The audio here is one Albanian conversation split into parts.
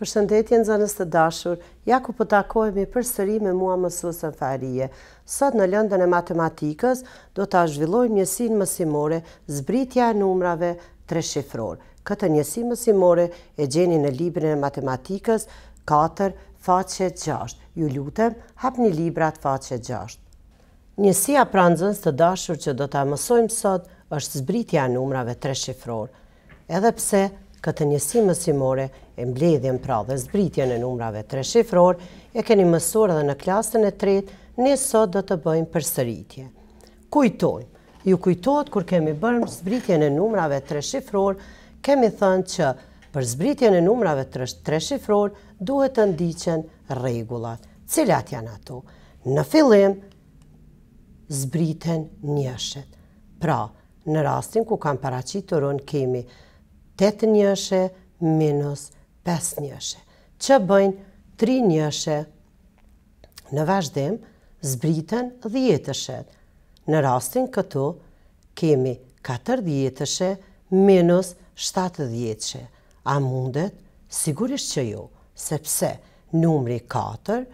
Për shëndetje në zënës të dashur, ja ku pëtakojmi po për sëri me mua mësusën farije. Sot në lëndën e matematikës do të zhvilloj njësin mësimore zbritja e numrave tre shifror. Këtë njësin mësimore e gjeni në librin e matematikës 4 faqe 6. Ju lutem, hap një librat faqe 6. Njësia pranëzënës të dashur që do të mësojmë sot është zbritja e numrave tre shifror. Edhepse, këtë njësi mësimore e mbledhjen pra dhe zbritjen e numrave tre shifror e keni mësur edhe në klasën e tret, sot dhe të bëjmë për sëritje. Kujtojmë, ju kujtojt kër kemi bërmë zbritjen e numrave tre shifror, kemi thënë që për zbritjen e numrave tre shifror duhet të ndiqen regullat. Cilat janë ato? Në fillim, zbriten njëshet. Pra, në rastin ku kam paracitorun kemi 8 njëshe minus 5 njëshe. Që bëjnë 3 njëshe në vazhdim, zbritën 10 Në rastin këtu, kemi 4 djetëshe minus 7 djetëshe. A mundet? Sigurisht që jo, sepse numri 4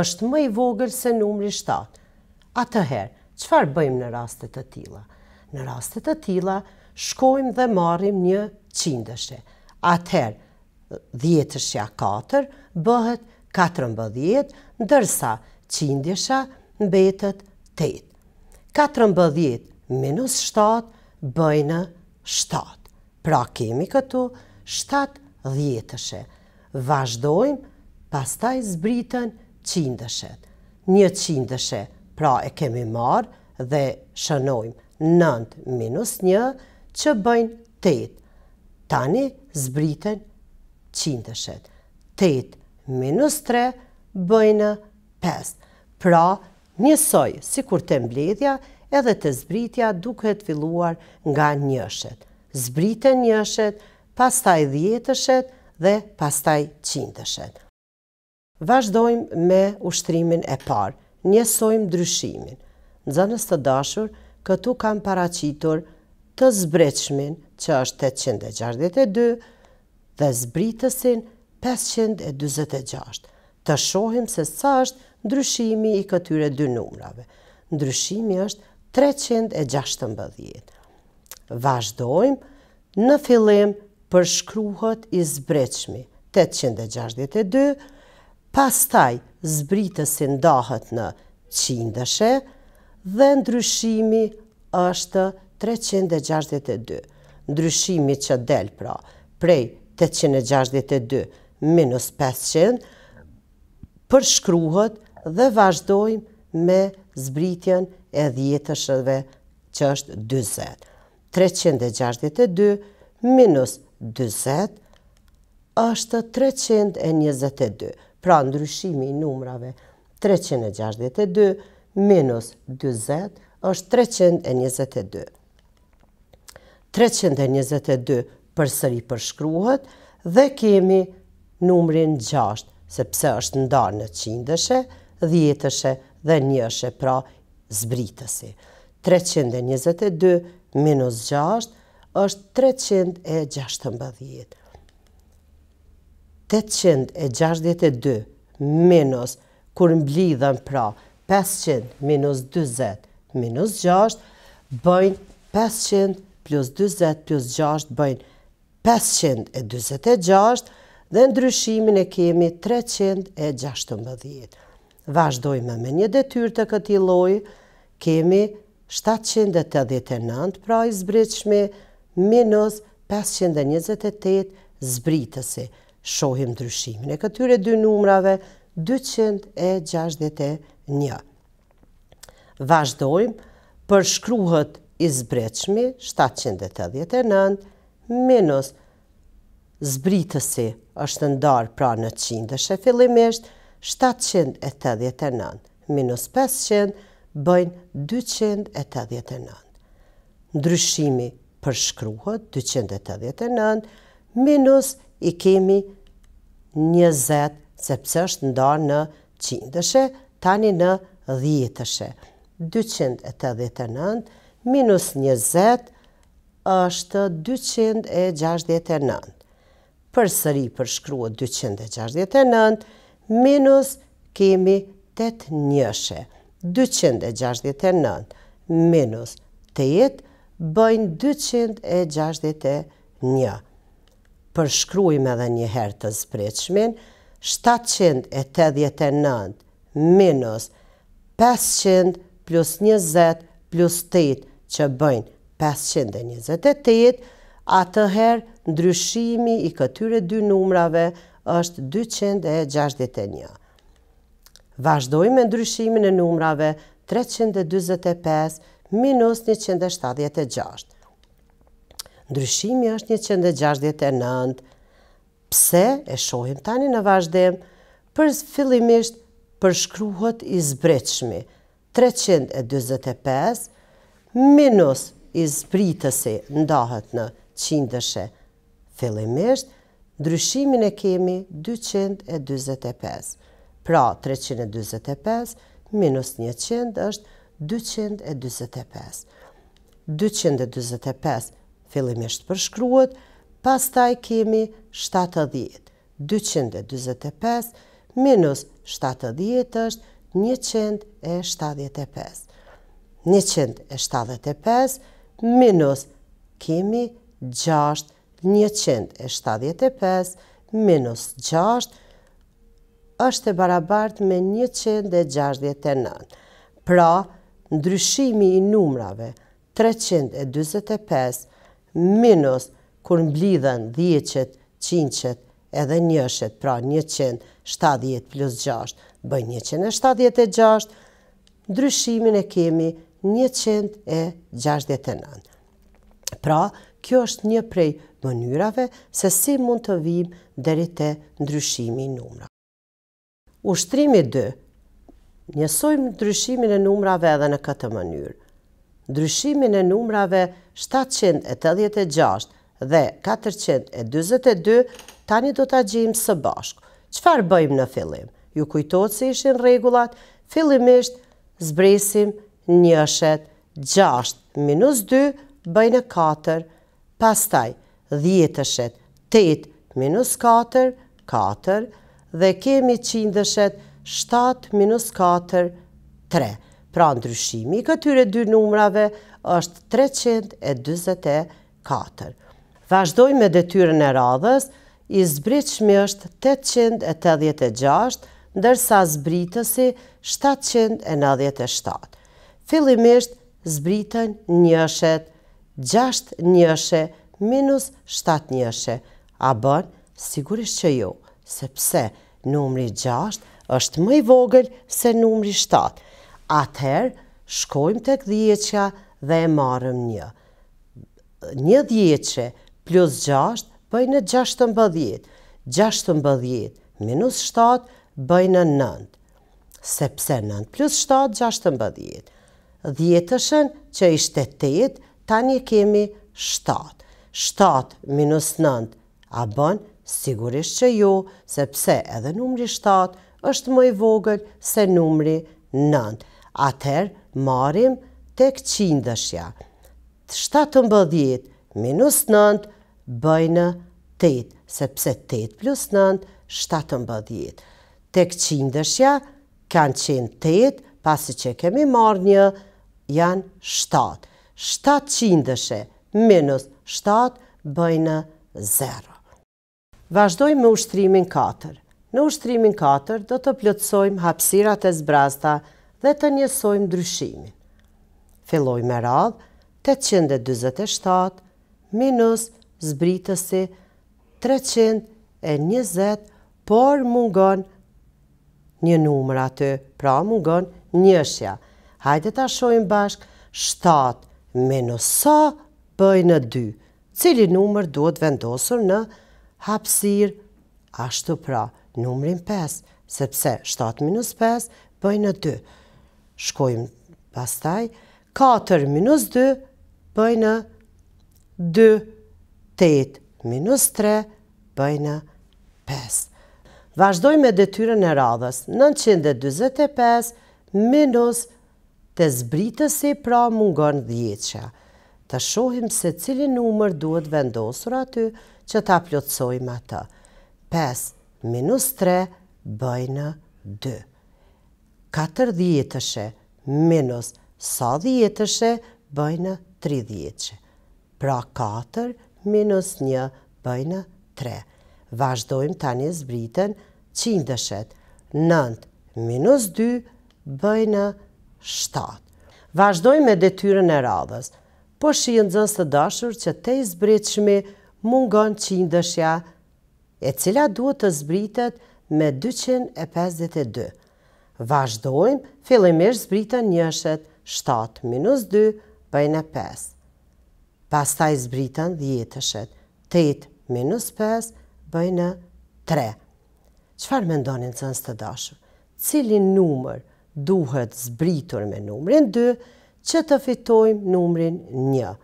është më i vogël se numri 7. A të herë, qëfar bëjmë në rastet të tila? Në rastet të tila, Shkojmë dhe marim një qindëshe. Atëherë, djetësha 4 bëhet 4 mbëdhjet, ndërsa qindësha në betët 8. 4 mbëdhjet minus 7 bëjnë 7. Pra kemi këtu 7 djetëshe. Vazhdojmë, pastaj zbritën qindëshet. Një qindëshe pra e kemi marë dhe shënojmë 9 minus 1, që bëjnë 8, Tani zbriten qindëshet. 8 minus 3 bëjnë 5. Pra, njësoj, si kur të mbledhja, edhe të zbritja duke të filluar nga njëshet. Zbriten njëshet, pastaj dhjetëshet dhe pastaj qindëshet. Vashdojmë me ushtrimin e parë, njësojmë dryshimin. Në zënës të dashur, këtu kam paracitur njështë të zbreqmin që është 862 dhe zbritësin 526. Të shohim se sa është ndryshimi i këtyre dy numrave. Ndryshimi është 316. Vashdojmë në fillim shkruhët i zbreqmi 862, pastaj zbritësin dahët në qindëshe dhe ndryshimi është 362. 362, ndryshimi që del pra prej 862 minus 500, përshkruhet dhe vazhdojmë me zbritjen e djetëshëve që është 20. 362 minus 20 është 322. Pra ndryshimi i numrave 362 minus 20 është 322. 322 për sëri përshkruhet dhe kemi numrin 6, sepse është ndarë në qindëshe, dhjetëshe dhe njëshe pra zbritësi. 322 minus 6 është 316. 862 minus, kur mblidhen pra 500 minus 20 minus 6, bëjnë 500 plus 20 plus 6 bëjnë 526 dhe ndryshimin e kemi 316. Vashdojme me një detyr të këti loj, kemi 789 pra i zbriqme minus 528 zbritësi. Shohim ndryshimin e këtyre dy numrave 261. Vashdojmë për i zbreqmi 789 minus zbritësi është ndarë pra në qindëshe fillimisht 789 minus 500 bëjnë 289. Ndryshimi përshkruhët 289 minus i kemi 20 sepse është ndarë në qindëshe tani në dhjetëshe. 289 minus minus 20 është 269. Për sëri përshkruat 269, minus kemi 8 njëshe. 269 minus 8 bëjnë 261. Përshkrujme edhe një herë të zbreqmin, 789 minus 500 plus 20 plus 8 që bëjnë 528, atëherë ndryshimi i këtyre dy numrave është 261. Vazhdoj me ndryshimin e numrave 325 minus 176. Ndryshimi është 169. Pse e shohim tani në vazhdim? Për fillimisht përshkruhet i zbreqmi 325 minus i zbritësi ndahët në qindëshe fillimisht, ndryshimin e kemi 225. Pra, 325 minus 100 është 225. 225 fillimisht përshkruat, pas taj kemi 70. 225 minus 70 është 175. 175 minus kemi 6, 175 minus 6 është e barabart me 169. Pra, ndryshimi i numrave 325 minus kur mblidhen 10, 100, edhe njëshet, pra 170 plus 6 bëj 176, ndryshimin e kemi 176. 169. Pra, kjo është një prej mënyrave se si mund të vim dheri të ndryshimi i numra. Ushtrimi 2. Njësojmë ndryshimin e numrave edhe në këtë mënyrë. Ndryshimin e numrave 786 dhe 422 tani do të gjimë së bashku. Qëfar bëjmë në fillim? Ju kujtojtë se ishin regullat, fillimisht zbresim njëshet, 6 minus 2 bëjnë 4, pastaj 10 8 minus 4, 4, dhe kemi 100 7 minus 4, 3. Pra ndryshimi këtyre dy numrave është 324. Vazhdojmë me detyrën e radhës, i zbriqmi është 886, ndërsa zbritësi 797 fillimisht zbritën njëshet, 6 njëshe minus 7 njëshe. A bënë? Sigurisht që jo, sepse numri 6 është më i vogël se numri 7. Atëherë, shkojmë të këdhjeqja dhe e marëm një. Një dhjeqe plus 6 bëjnë 6 të mbëdhjet, 6 të mbëdhjet minus 7 bëjnë 9, sepse 9 plus 7, 6 të mbëdhjet djetëshën që ishte 8, tani kemi 7. 7 minus 9, a bën? Sigurisht që jo, sepse edhe numri 7 është më i vogël se numri 9. Atër marim tek qindëshja. 17 minus 9 bëjnë 8, sepse 8 plus 9, 17. Tek qindëshja kanë qenë 8, pasi që kemi marrë një janë 7. 700 minus 7 bëjnë 0. Vashdojmë me ushtrimin 4. Në ushtrimin 4 do të plëtsojmë hapsirat e zbrazda dhe të njësojmë dryshimin. Filoj me radhë, 827 minus zbritësi 320, por mungon një numër aty, pra mungon njëshja. Hajde ta shojmë bashk, 7 minus sa bëjnë 2, cili numër duhet vendosur në hapsir, ashtu pra, numrin 5, sepse 7 minus 5 bëjnë 2. Shkojmë pastaj, 4 minus 2 bëjnë 2, 8 minus 3 bëjnë 5. Vazhdojmë me detyre në radhës, 925 minus 5, të zbritësi pra mungon dhjeqëja. Të shohim se cili numër duhet vendosur aty që ta plotsojmë ata. 5 minus 3 bëjnë 2. 4 dhjetëshe minus sa dhjetëshe bëjnë 3 dhjetëshe. Pra 4 minus 1 bëjnë 3. Vashdojmë tani zbritën qindëshet. 9 minus 2 bëjnë 3. 7. Vazhdoj me detyren e radhës, po shien zënës të dashur që te i zbritëshmi mungon qindëshja, e cila duhet të zbritet me 252. Vazhdojmë, fillimisht zbritën njëshet 7 minus 2 bëjnë 5. Pas taj zbritën djetëshet 8 minus 5 bëjnë 3. Qëfar me ndonin cënës të dashur? Cili numër? duhet zbritur me numrin 2 që të fitojmë numrin 1.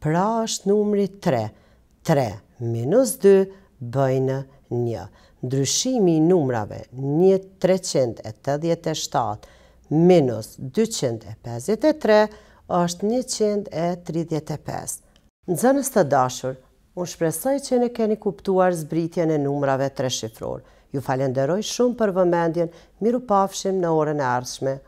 Pra është numri 3. 3 minus 2 bëjnë 1. Ndryshimi i numrave 1387 minus 253 është 135. zënës të dashur, unë shpresoj që në keni kuptuar zbritjen e numrave 3 shifrorë. Ju falenderoj shumë për vëmendjen, miru pafshim në orën e arshme.